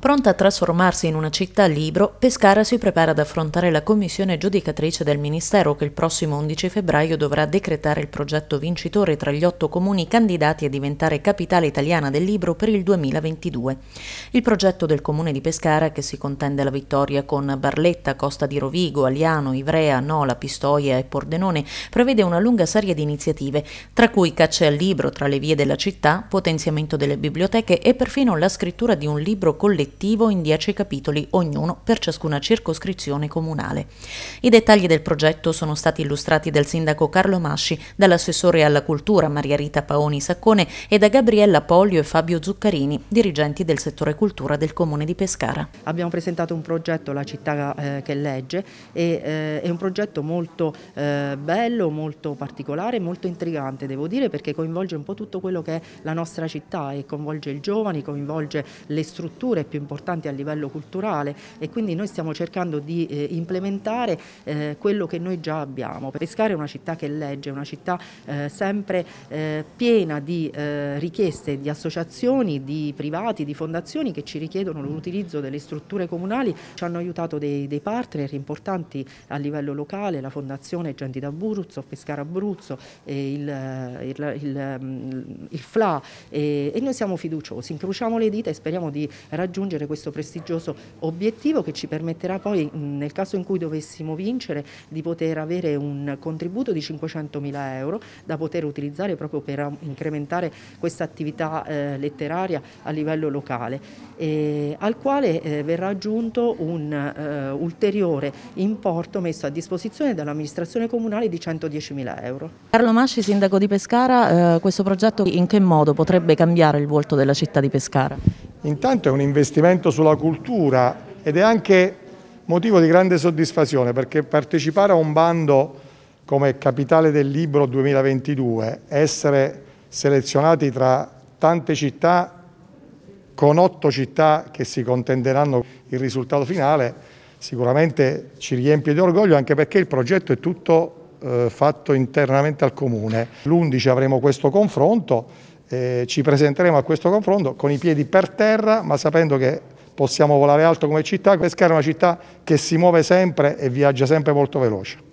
Pronta a trasformarsi in una città libro, Pescara si prepara ad affrontare la commissione giudicatrice del Ministero che il prossimo 11 febbraio dovrà decretare il progetto vincitore tra gli otto comuni candidati a diventare capitale italiana del libro per il 2022. Il progetto del comune di Pescara, che si contende la vittoria con Barletta, Costa di Rovigo, Aliano, Ivrea, Nola, Pistoia e Pordenone, prevede una lunga serie di iniziative, tra cui cacce al libro tra le vie della città, potenziamento delle biblioteche e perfino la scrittura di un libro collettivo collettivo in dieci capitoli, ognuno per ciascuna circoscrizione comunale. I dettagli del progetto sono stati illustrati dal sindaco Carlo Masci, dall'assessore alla cultura Maria Rita Paoni Saccone e da Gabriella Poglio e Fabio Zuccarini, dirigenti del settore cultura del comune di Pescara. Abbiamo presentato un progetto, La città eh, che legge, e, eh, è un progetto molto eh, bello, molto particolare, molto intrigante devo dire perché coinvolge un po' tutto quello che è la nostra città e coinvolge i giovani, coinvolge le strutture più importanti a livello culturale e quindi noi stiamo cercando di eh, implementare eh, quello che noi già abbiamo. Pescare è una città che legge, una città eh, sempre eh, piena di eh, richieste di associazioni, di privati, di fondazioni che ci richiedono l'utilizzo delle strutture comunali, ci hanno aiutato dei, dei partner importanti a livello locale, la Fondazione Genti d'Abruzzo, Pescara Abruzzo, eh, il, il, mm, il, il, FLA e, e noi siamo fiduciosi, incrociamo le dita e speriamo di raggiungere raggiungere questo prestigioso obiettivo che ci permetterà poi nel caso in cui dovessimo vincere di poter avere un contributo di 500 mila euro da poter utilizzare proprio per um, incrementare questa attività eh, letteraria a livello locale, eh, al quale eh, verrà aggiunto un eh, ulteriore importo messo a disposizione dall'amministrazione comunale di 110 mila euro. Carlo Masci, sindaco di Pescara, eh, questo progetto in che modo potrebbe cambiare il volto della città di Pescara? Intanto è un investimento sulla cultura ed è anche motivo di grande soddisfazione perché partecipare a un bando come Capitale del Libro 2022, essere selezionati tra tante città, con otto città che si contenderanno il risultato finale, sicuramente ci riempie di orgoglio anche perché il progetto è tutto eh, fatto internamente al Comune. L'11 avremo questo confronto eh, ci presenteremo a questo confronto con i piedi per terra, ma sapendo che possiamo volare alto come città. Pescara è una città che si muove sempre e viaggia sempre molto veloce.